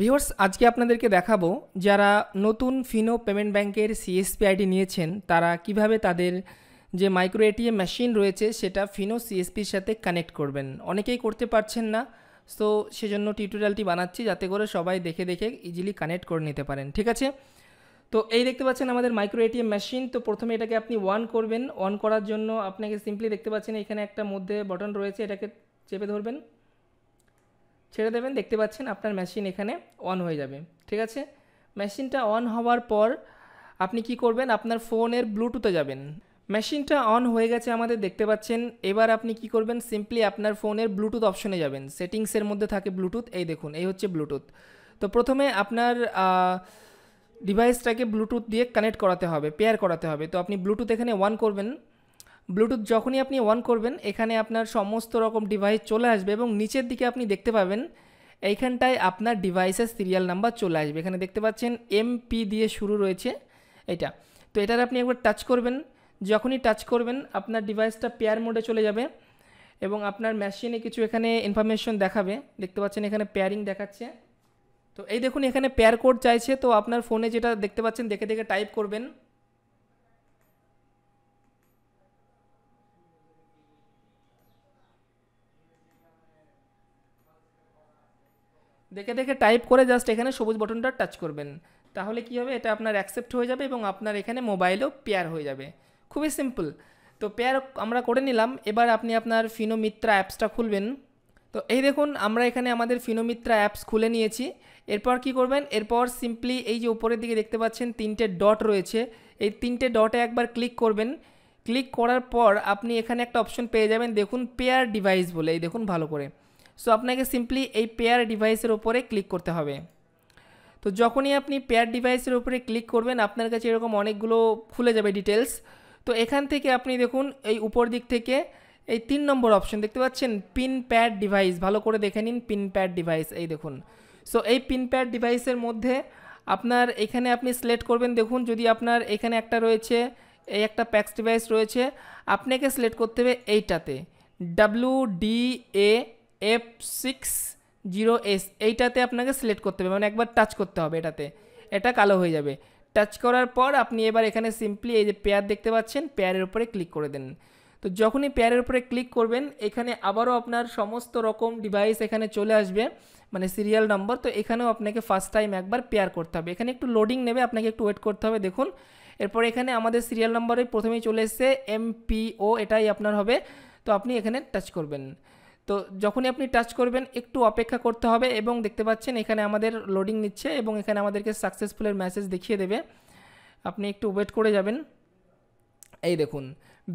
viewers আজকে আপনাদেরকে দেখাবো যারা নতুন ফিনো পেমেন্ট ব্যাংকের সিএসপি আইডি নিয়েছেন তারা কিভাবে তাদের যে মাইক্রো এটিএম মেশিন রয়েছে সেটা ফিনো সিএসপির সাথে কানেক্ট করবেন অনেকেই করতে পারছেন না সো সেজন্য টিউটোরিয়ালটি বানাচ্ছি যাতে করে সবাই দেখে দেখে ইজিলি কানেক্ট করে নিতে পারেন ঠিক আছে তো এই দেখতে পাচ্ছেন আমাদের মাইক্রো এটিএম মেশিন তো প্রথমে এটাকে আপনি ওয়ান করবেন অন করার জন্য আপনাকে সিম্পলি দেখতে পাচ্ছেন এখানে একটা মধ্যে বটন রয়েছে এটাকে চেপে ধরবেন ছেড়ে দেবেন দেখতে পাচ্ছেন আপনার মেশিন এখানে অন হয়ে যাবে ঠিক আছে মেশিনটা অন হওয়ার পর আপনি কি করবেন আপনার ফোনের ব্লুটুথে যাবেন মেশিনটা অন হয়ে গেছে আমাদের দেখতে পাচ্ছেন এবার আপনি কি করবেন সিম্পলি আপনার ফোনের ব্লুটুথ অপশনে যাবেন সেটিংসের মধ্যে থাকে ব্লুটুথ এই দেখুন এই হচ্ছে ব্লুটুথ তো প্রথমে আপনার ডিভাইসটাকে ব্লুটুথ দিয়ে কানেক্ট করাতে হবে পেয়ার করাতে হবে তো আপনি ব্লুটুথ এখানে ওয়ান করবেন ব্লুটুথ যখনই আপনি অন করবেন এখানে আপনার সমস্ত রকম ডিভাইস চলে আসবে এবং নিচের দিকে আপনি দেখতে পাবেন এইখানটায় আপনার ডিভাইসের সিরিয়াল নাম্বার চলে আসবে এখানে দেখতে পাচ্ছেন এমপি দিয়ে শুরু রয়েছে এটা তো এটার আপনি একবার টাচ করবেন যখনই টাচ করবেন আপনার ডিভাইসটা পেয়ার মোডে চলে যাবে এবং আপনার মেশিনে কিছু এখানে ইনফরমেশন দেখাবে দেখতে পাচ্ছেন এখানে পেয়ারিং দেখাচ্ছে তো এই দেখুন এখানে পেয়ার কোড চাইছে তো আপনার ফোনে যেটা দেখতে পাচ্ছেন দেখে দেখে টাইপ করবেন দেখে দেখে টাইপ করে জাস্ট এখানে সবুজ বটনটা টাচ করবেন তাহলে কি হবে এটা আপনার অ্যাকসেপ্ট হয়ে যাবে এবং আপনার এখানে মোবাইলও পেয়ার হয়ে যাবে খুবই সিম্পল তো পেয়ার আমরা করে নিলাম এবার আপনি আপনার ফিনোমিত্রা অ্যাপসটা খুলবেন তো এই দেখুন আমরা এখানে আমাদের ফিনোমিত্রা অ্যাপস খুলে নিয়েছি এরপর কি করবেন এরপর সিম্পলি এই যে উপরের দিকে দেখতে পাচ্ছেন তিনটে ডট রয়েছে এই তিনটে ডটে একবার ক্লিক করবেন ক্লিক করার পর আপনি এখানে একটা অপশন পেয়ে যাবেন দেখুন পেয়ার ডিভাইস বলে এই দেখুন ভালো করে সো আপনাকে সিম্পলি এই পেয়ার ডিভাইসের ওপরে ক্লিক করতে হবে তো যখনই আপনি পেয়ার ডিভাইসের উপরে ক্লিক করবেন আপনার কাছে এরকম অনেকগুলো খুলে যাবে ডিটেলস তো এখান থেকে আপনি দেখুন এই উপর দিক থেকে এই তিন নম্বর অপশন দেখতে পাচ্ছেন পিন প্যাড ডিভাইস ভালো করে দেখে নিন পিন প্যাড ডিভাইস এই দেখুন সো এই পিন প্যাড ডিভাইসের মধ্যে আপনার এখানে আপনি সিলেক্ট করবেন দেখুন যদি আপনার এখানে একটা রয়েছে এই একটা প্যাক্স ডিভাইস রয়েছে আপনাকে সিলেক্ট করতে হবে এইটাতে W D A F six zero S এইটাতে আপনাকে সিলেক্ট করতে হবে মানে একবার টাচ করতে হবে এটাতে এটা কালো হয়ে যাবে টাচ করার পর আপনি এবার এখানে সিম্পলি এই যে পেয়ার দেখতে পাচ্ছেন পেয়ারের উপরে ক্লিক করে দেন তো যখনই পেয়ারের উপরে ক্লিক করবেন এখানে আবারও আপনার সমস্ত রকম ডিভাইস এখানে চলে আসবে মানে সিরিয়াল নম্বর তো এখানেও আপনাকে ফার্স্ট টাইম একবার পেয়ার করতে হবে এখানে একটু লোডিং নেবে আপনাকে একটু ওয়েট করতে হবে দেখুন এরপর এখানে আমাদের সিরিয়াল নাম্বারে প্রথমেই চলে এসছে এমপিও এটাই আপনার হবে তো আপনি এখানে টাচ করবেন তো যখনই আপনি টাচ করবেন একটু অপেক্ষা করতে হবে এবং দেখতে পাচ্ছেন এখানে আমাদের লোডিং নিচ্ছে এবং এখানে আমাদেরকে সাকসেসফুলের মেসেজ দেখিয়ে দেবে আপনি একটু ওয়েট করে যাবেন এই দেখুন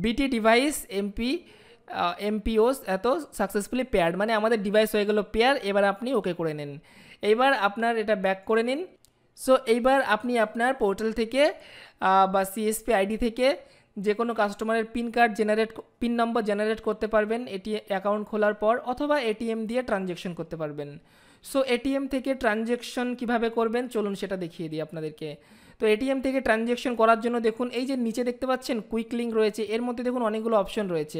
বিটি ডিভাইস এমপি এমপিওস এত সাকসেসফুলি পেয়ার মানে আমাদের ডিভাইস হয়ে গেলো পেয়ার এবার আপনি ওকে করে নিন এইবার আপনার এটা ব্যাক করে নিন সো এইবার আপনি আপনার পোর্টাল থেকে বা সিএসপি আইডি থেকে যে কোনো কাস্টমারের PIN card generate PIN number generate করতে পারবেন এটি অ্যাকাউন্ট খোলার পর অথবা এটিএম দিয়ে ট্রানজ্যাকশন করতে পারবেন সো এটিএম থেকে ট্রানজ্যাকশন কিভাবে করবেন চলুন সেটা দেখিয়ে দিই আপনাদেরকে তো এটিএম থেকে ট্রানজ্যাকশন করার জন্য দেখুন এই যে নিচে দেখতে পাচ্ছেন কুইক লিঙ্ক রয়েছে এর মধ্যে দেখুন অনেকগুলো অপশন রয়েছে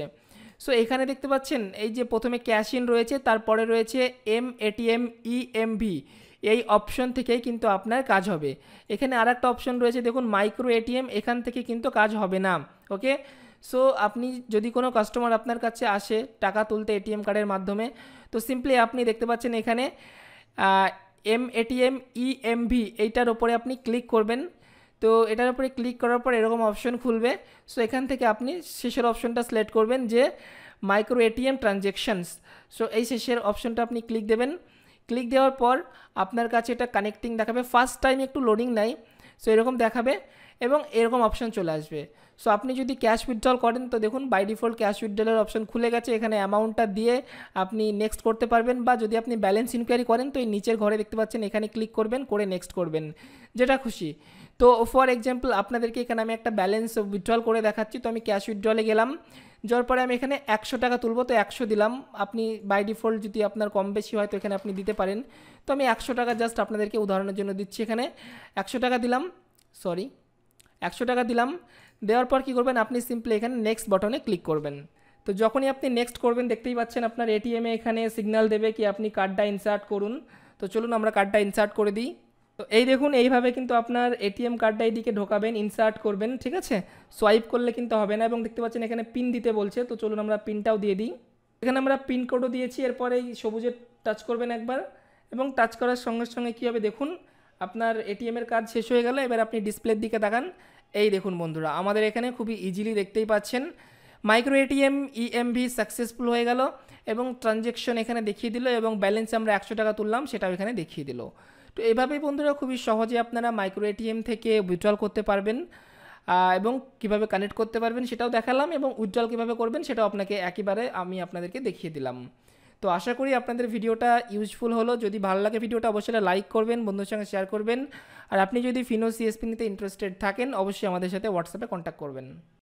সো এখানে দেখতে পাচ্ছেন এই যে প্রথমে ক্যাশ ইন রয়েছে তারপরে রয়েছে এম এটিএম ইএমভি এই অপশন থেকেই কিন্তু আপনার কাজ হবে এখানে আর একটা অপশন রয়েছে দেখুন মাইক্রো এটিএম এখান থেকে কিন্তু কাজ হবে না ওকে সো আপনি যদি কোনো কাস্টমার আপনার কাছে আসে টাকা তুলতে এটিএম কার্ডের মাধ্যমে তো সিম্পলি আপনি দেখতে পাচ্ছেন এখানে এম এটিএম ইএমভি এইটার ওপরে আপনি ক্লিক করবেন তো এটার উপরে ক্লিক করার পর এরকম অপশন খুলবে সো এখান থেকে আপনি শেষের অপশনটা সিলেক্ট করবেন যে মাইক্রো এটিএম ট্রানজ্যাকশানস সো এই শেষের অপশনটা আপনি ক্লিক দেবেন ক্লিক দেওয়ার পর আপনার কাছে এটা কানেক্টিং দেখাবে ফার্স্ট টাইম একটু লোডিং নাই সো এরকম দেখাবে এবং এরকম অপশান চলে আসবে সো আপনি যদি ক্যাশ উইথড্রল করেন তো দেখুন বাই ডিফল্ট ক্যাশ উইথড্রলের অপশান খুলে গেছে এখানে অ্যামাউন্টটা দিয়ে আপনি নেক্সট করতে পারবেন বা যদি আপনি ব্যালেন্স ইনকোয়ারি করেন তো এই নিচের ঘরে দেখতে পাচ্ছেন এখানে ক্লিক করবেন করে নেক্সট করবেন যেটা খুশি তো ফর এক্সাম্পল আপনাদেরকে এখানে আমি একটা ব্যালেন্স উইথড্রল করে দেখাচ্ছি তো আমি ক্যাশ উইথড্রলে গেলাম যাওয়ার পরে আমি এখানে একশো টাকা তুলবো তো একশো দিলাম আপনি বাই ডিফল্ট যদি আপনার কম বেশি হয় তো এখানে আপনি দিতে পারেন তো আমি একশো টাকা জাস্ট আপনাদেরকে উদাহরণের জন্য দিচ্ছি এখানে একশো টাকা দিলাম সরি একশো টাকা দিলাম দেওয়ার পর কি করবেন আপনি সিম্পলি এখানে নেক্সট বটনে ক্লিক করবেন তো যখনই আপনি নেক্সট করবেন দেখতেই পাচ্ছেন আপনার এটিএমে এখানে সিগন্যাল দেবে কি আপনি কার্ডটা ইনসার্ট করুন তো চলুন আমরা কার্ডটা ইনসার্ট করে দিই তো এই দেখুন এইভাবে কিন্তু আপনার এটিএম কার্ডটা এইদিকে ঢোকাবেন ইনসার্ট করবেন ঠিক আছে সোয়াইপ করলে কিন্তু হবে না এবং দেখতে পাচ্ছেন এখানে পিন দিতে বলছে তো চলুন আমরা পিনটাও দিয়ে দিই এখানে আমরা পিন কোডও দিয়েছি এরপরে এই সবুজে টাচ করবেন একবার এবং টাচ করার সঙ্গে সঙ্গে কী হবে দেখুন আপনার এটিএমের কাজ শেষ হয়ে গেল এবার আপনি ডিসপ্লের দিকে তাকান এই দেখুন বন্ধুরা আমাদের এখানে খুবই ইজিলি দেখতেই পাচ্ছেন মাইক্রো এটিএম ইএমভি সাকসেসফুল হয়ে গেল এবং ট্রানজ্যাকশন এখানে দেখিয়ে দিল এবং ব্যালেন্স আমরা একশো টাকা তুললাম সেটাও এখানে দেখিয়ে দিল তো এভাবেই বন্ধুরা খুবই সহজে আপনারা মাইক্রো এটিএম থেকে উইথড্রল করতে পারবেন এবং কিভাবে কানেক্ট করতে পারবেন সেটাও দেখালাম এবং উজ্জ্বল কিভাবে করবেন সেটাও আপনাকে একেবারে আমি আপনাদেরকে দেখিয়ে দিলাম তো আশা করি আপনাদের ভিডিওটা ইউজফুল হলো যদি ভালো লাগে ভিডিওটা অবশ্যই লাইক করবেন বন্ধুর সঙ্গে শেয়ার করবেন আর আপনি যদি ফিনো সিএসপি নিতে ইন্টারেস্টেড থাকেন অবশ্যই আমাদের সাথে হোয়াটসঅ্যাপে কন্ট্যাক্ট করবেন